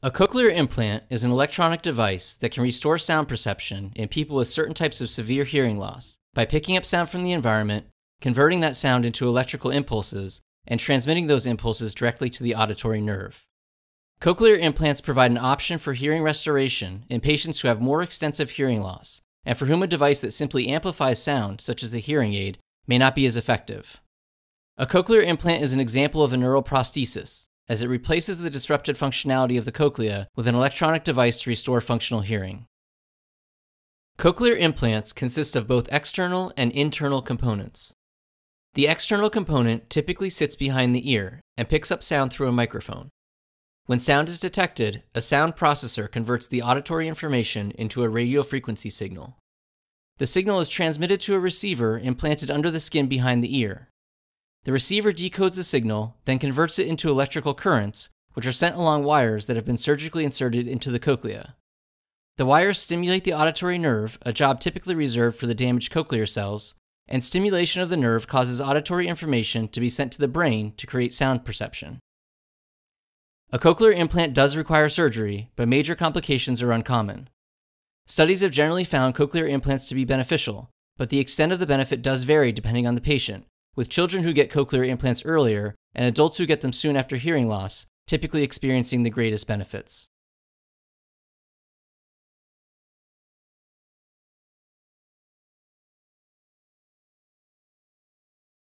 A cochlear implant is an electronic device that can restore sound perception in people with certain types of severe hearing loss by picking up sound from the environment, converting that sound into electrical impulses, and transmitting those impulses directly to the auditory nerve. Cochlear implants provide an option for hearing restoration in patients who have more extensive hearing loss and for whom a device that simply amplifies sound, such as a hearing aid, may not be as effective. A cochlear implant is an example of a neural prosthesis, as it replaces the disrupted functionality of the cochlea with an electronic device to restore functional hearing. Cochlear implants consist of both external and internal components. The external component typically sits behind the ear and picks up sound through a microphone. When sound is detected, a sound processor converts the auditory information into a radio frequency signal. The signal is transmitted to a receiver implanted under the skin behind the ear, the receiver decodes the signal, then converts it into electrical currents, which are sent along wires that have been surgically inserted into the cochlea. The wires stimulate the auditory nerve, a job typically reserved for the damaged cochlear cells, and stimulation of the nerve causes auditory information to be sent to the brain to create sound perception. A cochlear implant does require surgery, but major complications are uncommon. Studies have generally found cochlear implants to be beneficial, but the extent of the benefit does vary depending on the patient, with children who get cochlear implants earlier and adults who get them soon after hearing loss typically experiencing the greatest benefits.